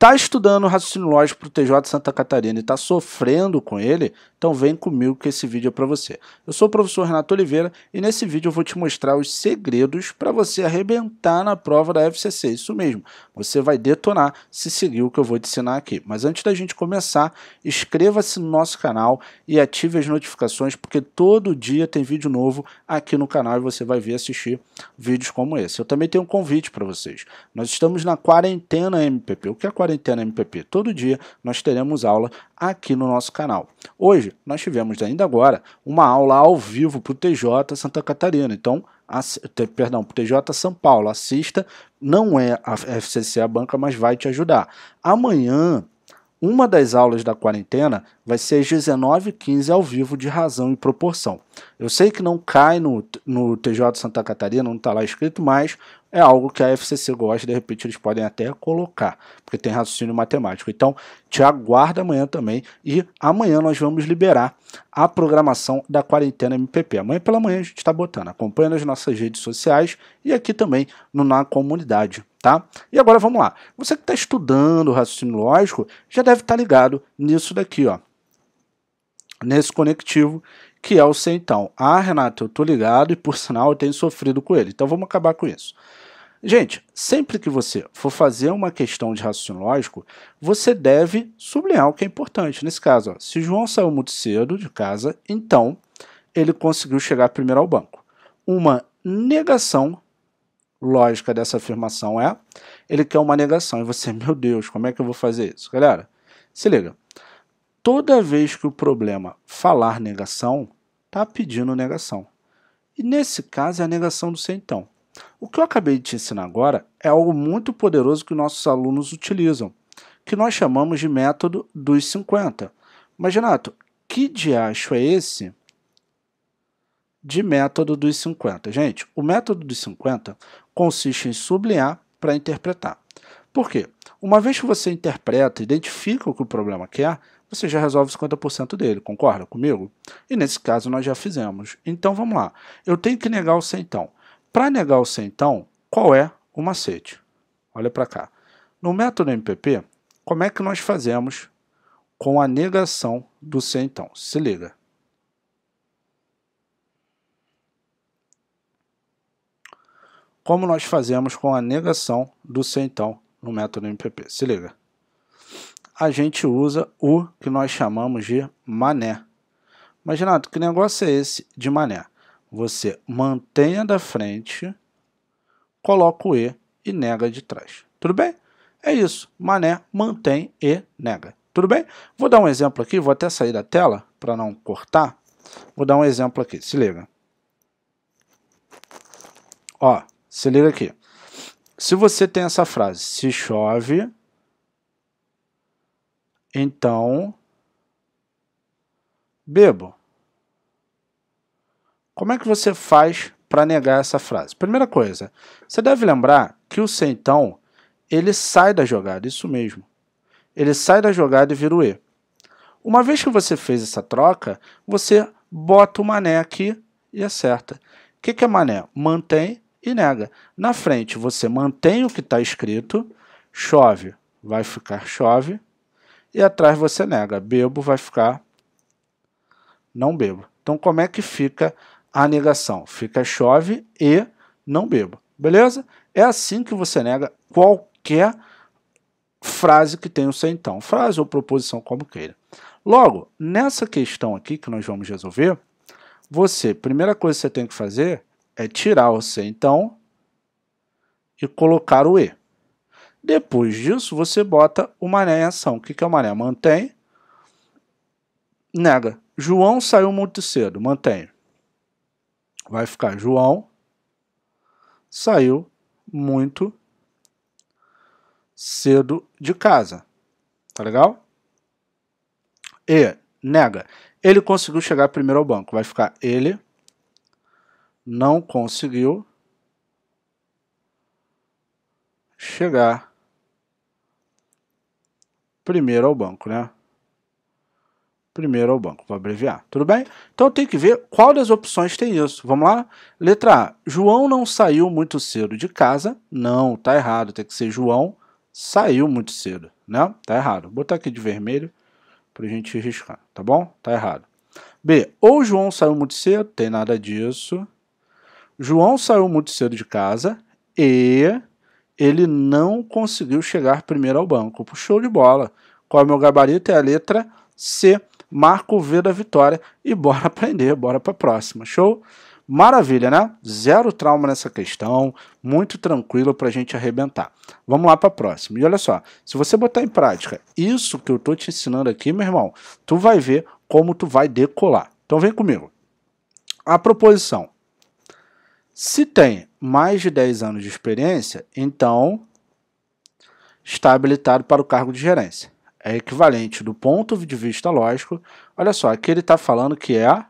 Tá estudando raciocínio lógico para o TJ Santa Catarina e está sofrendo com ele? Então vem comigo que esse vídeo é para você. Eu sou o professor Renato Oliveira e nesse vídeo eu vou te mostrar os segredos para você arrebentar na prova da FCC. Isso mesmo, você vai detonar se seguir o que eu vou te ensinar aqui. Mas antes da gente começar, inscreva-se no nosso canal e ative as notificações porque todo dia tem vídeo novo aqui no canal e você vai ver assistir vídeos como esse. Eu também tenho um convite para vocês. Nós estamos na quarentena MPP. O que é quarentena? Quarentena MPP todo dia, nós teremos aula aqui no nosso canal. Hoje, nós tivemos ainda agora uma aula ao vivo para o TJ Santa Catarina, então, perdão, para o TJ São Paulo, assista, não é a FCC a banca, mas vai te ajudar. Amanhã, uma das aulas da quarentena vai ser às 19h15 ao vivo de Razão e Proporção. Eu sei que não cai no, no TJ Santa Catarina, não está lá escrito, mas é algo que a FCC gosta, de repente eles podem até colocar, porque tem raciocínio matemático. Então, te aguarda amanhã também e amanhã nós vamos liberar a programação da Quarentena MPP. Amanhã pela manhã a gente está botando. Acompanha nas nossas redes sociais e aqui também no Na Comunidade. Tá? E agora vamos lá. Você que está estudando raciocínio lógico já deve estar tá ligado nisso daqui, ó. nesse conectivo que é o C então. Ah, Renato, eu tô ligado e por sinal eu tenho sofrido com ele. Então vamos acabar com isso. Gente, sempre que você for fazer uma questão de raciocínio lógico, você deve sublinhar o que é importante. Nesse caso, ó, se João saiu muito cedo de casa, então ele conseguiu chegar primeiro ao banco. Uma negação lógica dessa afirmação é, ele quer uma negação. E você, meu Deus, como é que eu vou fazer isso? Galera, se liga. Toda vez que o problema falar negação, está pedindo negação. E nesse caso é a negação do ser então. O que eu acabei de te ensinar agora é algo muito poderoso que nossos alunos utilizam, que nós chamamos de método dos 50. Mas, Renato, que diacho é esse de método dos 50? Gente, o método dos 50 consiste em sublinhar para interpretar. Por quê? Uma vez que você interpreta, identifica o que o problema quer, você já resolve 50% dele, concorda comigo? E nesse caso nós já fizemos. Então vamos lá. Eu tenho que negar o centão. Para negar o centão, qual é o macete? Olha para cá. No método MPP, como é que nós fazemos com a negação do centão? Se liga. como nós fazemos com a negação do se então no método MPP. Se liga. A gente usa o que nós chamamos de mané. Mas, Renato, que negócio é esse de mané? Você mantenha da frente, coloca o E e nega de trás. Tudo bem? É isso. Mané mantém e nega. Tudo bem? Vou dar um exemplo aqui, vou até sair da tela para não cortar. Vou dar um exemplo aqui, se liga. Ó, se liga aqui. Se você tem essa frase, se chove, então bebo. Como é que você faz para negar essa frase? Primeira coisa, você deve lembrar que o se então ele sai da jogada, isso mesmo. Ele sai da jogada e vira o E. Uma vez que você fez essa troca, você bota o mané aqui e acerta. O que, que é mané? Mantém e nega. Na frente, você mantém o que está escrito, chove, vai ficar chove, e atrás você nega, bebo, vai ficar não bebo. Então, como é que fica a negação? Fica chove e não bebo, beleza? É assim que você nega qualquer frase que tenha o seu então, frase ou proposição, como queira. Logo, nessa questão aqui que nós vamos resolver, você, primeira coisa que você tem que fazer é tirar o C, então, e colocar o E. Depois disso, você bota o mané em ação. O que, que é o mané? Mantém, nega. João saiu muito cedo, mantém. Vai ficar João saiu muito cedo de casa. Tá legal? E nega. Ele conseguiu chegar primeiro ao banco. Vai ficar ele não conseguiu chegar primeiro ao banco, né? Primeiro ao banco, para abreviar, tudo bem? Então tem que ver qual das opções tem isso. Vamos lá? Letra A. João não saiu muito cedo de casa. Não, tá errado. Tem que ser João saiu muito cedo, né? Tá errado. Vou botar aqui de vermelho pra gente riscar, tá bom? Tá errado. B. Ou João saiu muito cedo, tem nada disso. João saiu muito cedo de casa e ele não conseguiu chegar primeiro ao banco. Puxou de bola. Qual é o meu gabarito? É a letra C. Marco o V da vitória e bora aprender, bora para a próxima. Show? Maravilha, né? Zero trauma nessa questão, muito tranquilo para a gente arrebentar. Vamos lá para a próxima. E olha só, se você botar em prática isso que eu tô te ensinando aqui, meu irmão, tu vai ver como tu vai decolar. Então vem comigo. A proposição se tem mais de 10 anos de experiência, então está habilitado para o cargo de gerência. É equivalente do ponto de vista lógico. Olha só, aqui ele está falando que é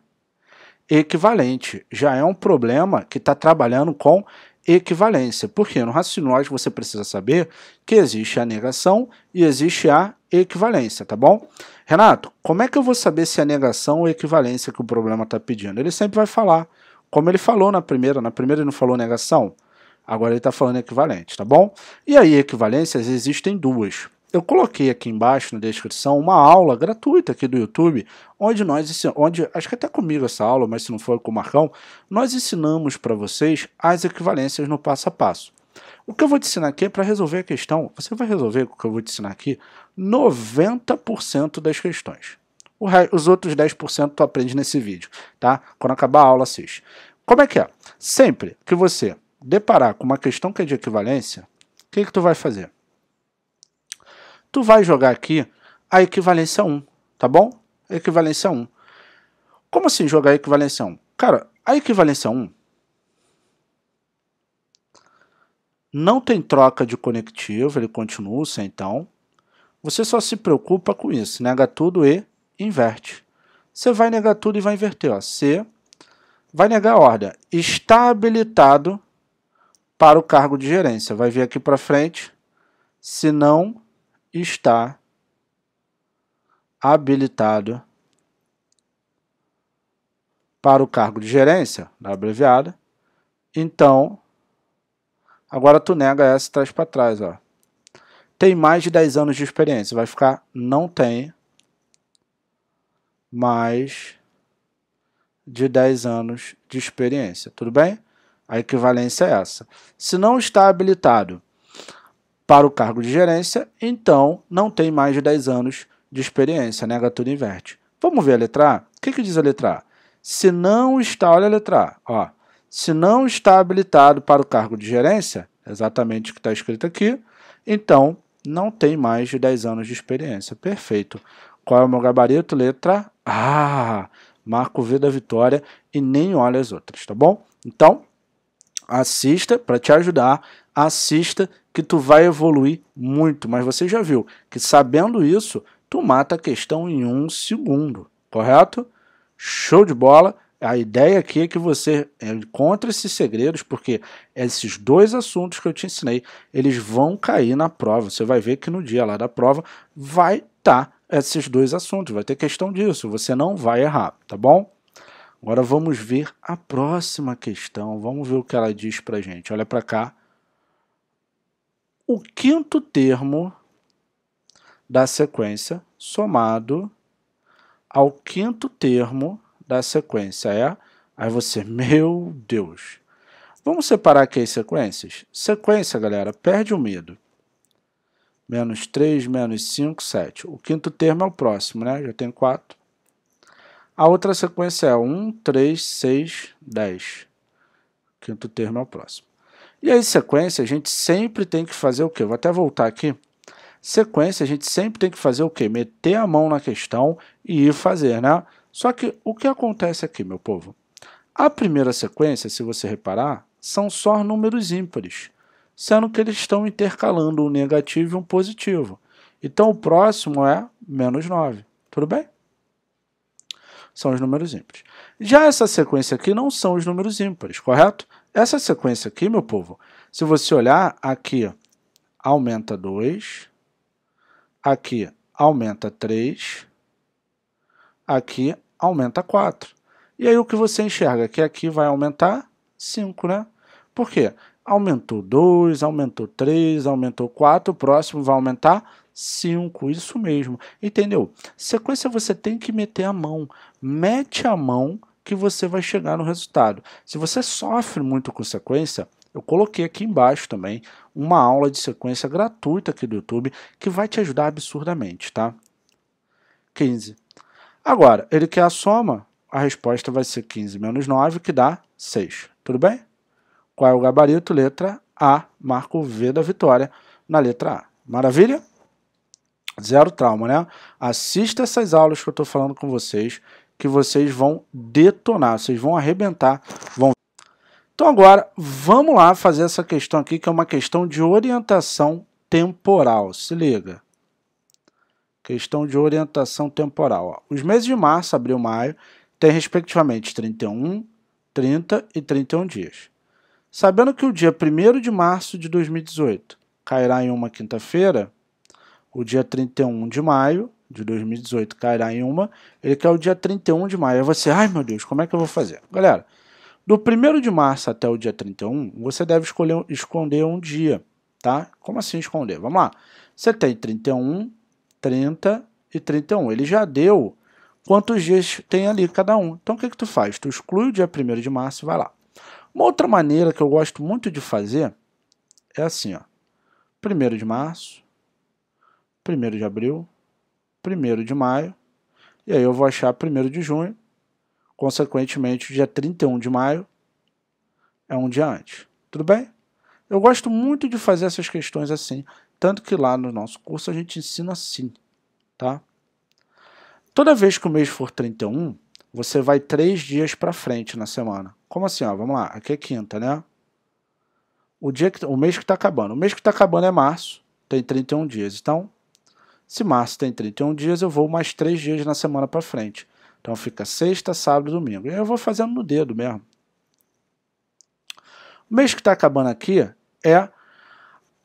equivalente. Já é um problema que está trabalhando com equivalência. Porque no raciocínio lógico você precisa saber que existe a negação e existe a equivalência, tá bom? Renato, como é que eu vou saber se é a negação ou a equivalência que o problema está pedindo? Ele sempre vai falar como ele falou na primeira, na primeira ele não falou negação, agora ele está falando equivalente, tá bom? E aí, equivalências existem duas. Eu coloquei aqui embaixo na descrição uma aula gratuita aqui do YouTube, onde nós, onde acho que até comigo essa aula, mas se não for com o Marcão, nós ensinamos para vocês as equivalências no passo a passo. O que eu vou te ensinar aqui é para resolver a questão, você vai resolver o que eu vou te ensinar aqui 90% das questões os outros 10% tu aprende nesse vídeo, tá? Quando acabar a aula, assiste. Como é que é? Sempre que você deparar com uma questão que é de equivalência, o que, que tu vai fazer? Tu vai jogar aqui a equivalência 1, tá bom? Equivalência 1. Como assim jogar a equivalência 1? Cara, a equivalência 1 não tem troca de conectivo, ele continua sem então. Você só se preocupa com isso, nega tudo e inverte. Você vai negar tudo e vai inverter. Ó. C vai negar a ordem. Está habilitado para o cargo de gerência. Vai vir aqui para frente. Se não está habilitado para o cargo de gerência, na abreviada, então agora tu nega essa e traz para trás, ó. Tem mais de 10 anos de experiência, vai ficar não tem mais de 10 anos de experiência, tudo bem? A equivalência é essa. Se não está habilitado para o cargo de gerência, então não tem mais de 10 anos de experiência, nega tudo inverte. Vamos ver a letra A? O que, que diz a letra A? Se não está, olha a letra A, ó, se não está habilitado para o cargo de gerência, exatamente o que está escrito aqui, então não tem mais de 10 anos de experiência. Perfeito. Qual é o meu gabarito? Letra ah, marca o V da vitória e nem olha as outras, tá bom? Então, assista para te ajudar, assista que tu vai evoluir muito, mas você já viu que sabendo isso, tu mata a questão em um segundo, correto? Show de bola! A ideia aqui é que você encontre esses segredos, porque esses dois assuntos que eu te ensinei, eles vão cair na prova. Você vai ver que no dia lá da prova vai estar tá esses dois assuntos, vai ter questão disso, você não vai errar, tá bom? Agora vamos ver a próxima questão, vamos ver o que ela diz para gente. Olha para cá. O quinto termo da sequência somado ao quinto termo da sequência é. Aí você, meu Deus. Vamos separar aqui as sequências? Sequência, galera, perde o medo menos 3, menos 5, 7. O quinto termo é o próximo, né? Já tem 4. A outra sequência é 1, 3, 6, 10. O quinto termo é o próximo. E aí, sequência, a gente sempre tem que fazer o quê? Vou até voltar aqui. Sequência, a gente sempre tem que fazer o quê? Meter a mão na questão e ir fazer, né? Só que o que acontece aqui, meu povo? A primeira sequência, se você reparar, são só números ímpares sendo que eles estão intercalando um negativo e um positivo. Então o próximo é menos 9. Tudo bem? São os números ímpares. Já essa sequência aqui não são os números ímpares, correto? Essa sequência aqui, meu povo, se você olhar aqui, aumenta 2, aqui aumenta 3, aqui aumenta 4. E aí o que você enxerga? Que aqui vai aumentar 5, né? Por quê? aumentou 2, aumentou 3, aumentou 4, o próximo vai aumentar 5, isso mesmo, entendeu? Sequência você tem que meter a mão, mete a mão que você vai chegar no resultado. Se você sofre muito com sequência, eu coloquei aqui embaixo também uma aula de sequência gratuita aqui do YouTube que vai te ajudar absurdamente, tá? 15. Agora, ele quer a soma, a resposta vai ser 15 menos 9, que dá 6, tudo bem? Qual é o gabarito? Letra A. Marco V da vitória na letra A. Maravilha? Zero trauma, né? Assista essas aulas que eu estou falando com vocês, que vocês vão detonar, vocês vão arrebentar, vão. Então agora, vamos lá fazer essa questão aqui, que é uma questão de orientação temporal. Se liga. Questão de orientação temporal. Ó. Os meses de março, abril, maio têm respectivamente 31, 30 e 31 dias. Sabendo que o dia 1 de março de 2018 cairá em uma quinta-feira, o dia 31 de maio de 2018 cairá em uma, ele quer o dia 31 de maio. Aí você, ai meu Deus, como é que eu vou fazer? Galera, do 1 de março até o dia 31, você deve escolher, esconder um dia, tá? Como assim esconder? Vamos lá. Você tem 31, 30 e 31. Ele já deu quantos dias tem ali cada um. Então o que, que tu faz? Tu exclui o dia 1 de março e vai lá. Uma outra maneira que eu gosto muito de fazer é assim, ó. 1 de março, 1 de abril, 1 de maio, e aí eu vou achar 1 de junho, consequentemente, dia 31 de maio é um dia antes. Tudo bem? Eu gosto muito de fazer essas questões assim, tanto que lá no nosso curso a gente ensina assim, tá? Toda vez que o mês for 31, você vai três dias para frente na semana. Como assim, ó? Vamos lá, aqui é quinta, né? O, dia que, o mês que está acabando. O mês que está acabando é março, tem 31 dias. Então, se março tem 31 dias, eu vou mais 3 dias na semana para frente. Então fica sexta, sábado, domingo. E eu vou fazendo no dedo mesmo. O mês que está acabando aqui é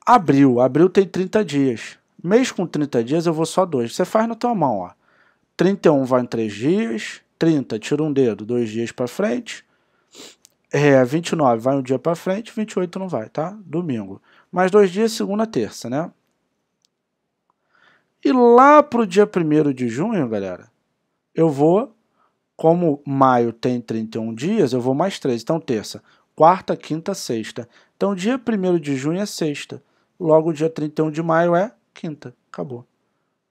abril. Abril tem 30 dias. Mês com 30 dias eu vou só dois. Você faz na tua mão, ó. 31 vai em 3 dias, 30 tira um dedo, dois dias para frente, é, 29 vai um dia para frente, 28 não vai, tá? Domingo. Mais dois dias, segunda, terça, né? E lá pro dia 1 de junho, galera, eu vou, como maio tem 31 dias, eu vou mais três. Então, terça, quarta, quinta, sexta. Então, dia 1 de junho é sexta. Logo, dia 31 de maio é quinta. Acabou.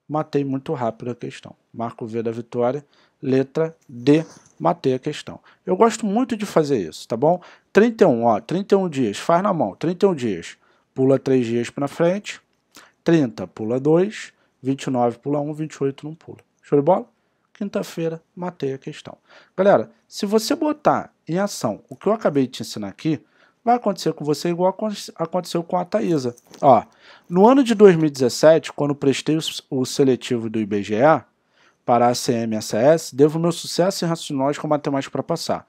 Matei muito rápido a questão. Marco V da vitória letra D, matei a questão. Eu gosto muito de fazer isso, tá bom? 31, ó, 31 dias, faz na mão, 31 dias, pula 3 dias para frente, 30 pula 2, 29 pula 1, 28 não pula. Show de bola? Quinta-feira, matei a questão. Galera, se você botar em ação o que eu acabei de te ensinar aqui, vai acontecer com você igual aconteceu com a Thaisa. Ó, no ano de 2017, quando prestei o seletivo do IBGE, para a CMSS, devo meu sucesso em raciocínio com matemática para passar.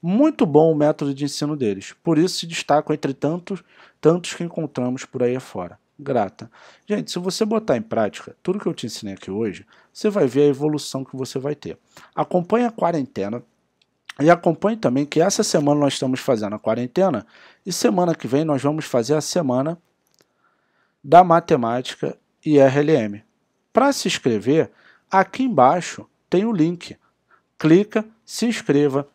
Muito bom o método de ensino deles, por isso se destacam entre tantos, tantos que encontramos por aí afora. Grata. Gente, se você botar em prática tudo que eu te ensinei aqui hoje, você vai ver a evolução que você vai ter. Acompanhe a quarentena e acompanhe também que essa semana nós estamos fazendo a quarentena e semana que vem nós vamos fazer a semana da matemática e RLM. Para se inscrever, Aqui embaixo tem o link. Clica, se inscreva.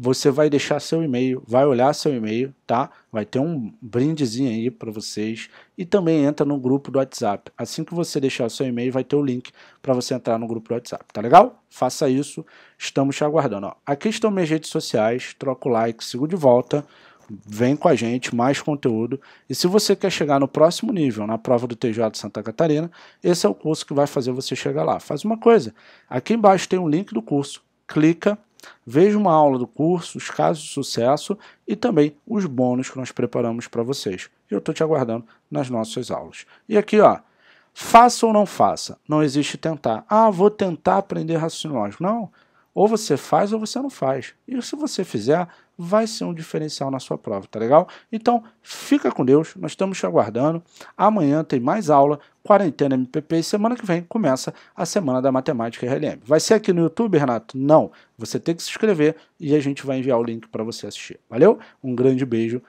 Você vai deixar seu e-mail, vai olhar seu e-mail, tá? Vai ter um brindezinho aí para vocês e também entra no grupo do WhatsApp. Assim que você deixar seu e-mail, vai ter o link para você entrar no grupo do WhatsApp, tá legal? Faça isso, estamos te aguardando. Ó, aqui estão minhas redes sociais, troca o like, sigo de volta vem com a gente, mais conteúdo. E se você quer chegar no próximo nível, na prova do TJ de Santa Catarina, esse é o curso que vai fazer você chegar lá. Faz uma coisa, aqui embaixo tem um link do curso, clica, veja uma aula do curso, os casos de sucesso e também os bônus que nós preparamos para vocês. Eu estou te aguardando nas nossas aulas. E aqui, ó, faça ou não faça, não existe tentar. Ah, vou tentar aprender raciocínio lógico. Não, ou você faz ou você não faz. E se você fizer, vai ser um diferencial na sua prova, tá legal? Então, fica com Deus, nós estamos te aguardando. Amanhã tem mais aula, quarentena MPP, e semana que vem começa a Semana da Matemática RLM. Vai ser aqui no YouTube, Renato? Não. Você tem que se inscrever e a gente vai enviar o link para você assistir. Valeu? Um grande beijo.